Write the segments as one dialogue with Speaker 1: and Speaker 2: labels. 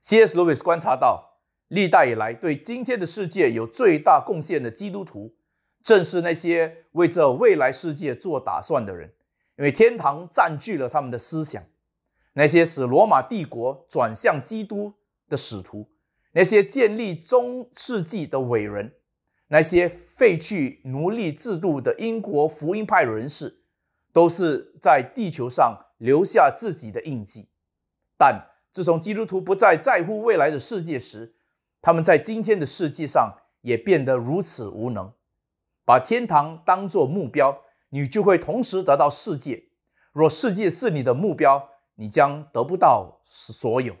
Speaker 1: C.S. Lewis 观察到，历代以来对今天的世界有最大贡献的基督徒，正是那些为这未来世界做打算的人，因为天堂占据了他们的思想。那些使罗马帝国转向基督的使徒，那些建立中世纪的伟人，那些废去奴隶制度的英国福音派人士，都是在地球上留下自己的印记，但。自从基督徒不再在乎未来的世界时，他们在今天的世界上也变得如此无能。把天堂当作目标，你就会同时得到世界；若世界是你的目标，你将得不到所有。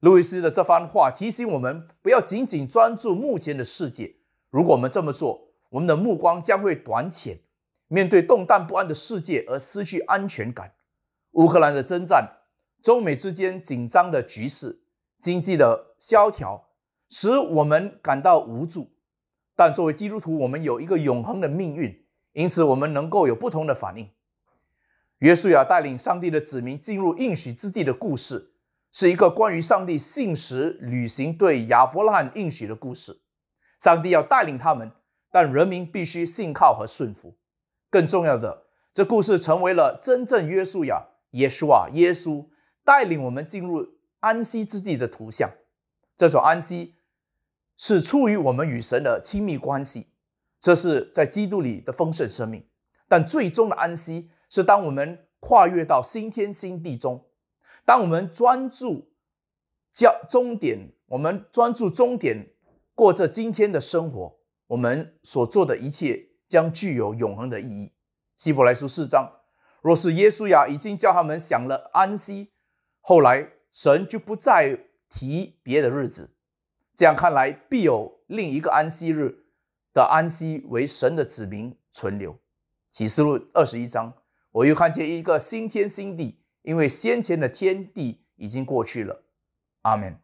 Speaker 1: 路易斯的这番话提醒我们，不要仅仅专注目前的世界。如果我们这么做，我们的目光将会短浅，面对动荡不安的世界而失去安全感。乌克兰的征战。中美之间紧张的局势，经济的萧条，使我们感到无助。但作为基督徒，我们有一个永恒的命运，因此我们能够有不同的反应。约书亚带领上帝的子民进入应许之地的故事，是一个关于上帝信实履行对亚伯拉罕应许的故事。上帝要带领他们，但人民必须信靠和顺服。更重要的，这故事成为了真正约书亚、耶稣啊、耶稣。带领我们进入安息之地的图像，这种安息是出于我们与神的亲密关系，这是在基督里的丰盛生命。但最终的安息是当我们跨越到新天新地中，当我们专注教终点，我们专注终点过着今天的生活，我们所做的一切将具有永恒的意义。希伯来书四章，若是耶稣呀已经叫他们享了安息。后来神就不再提别的日子，这样看来必有另一个安息日的安息，为神的子民存留。启示录二十一章，我又看见一个新天新地，因为先前的天地已经过去了。阿门。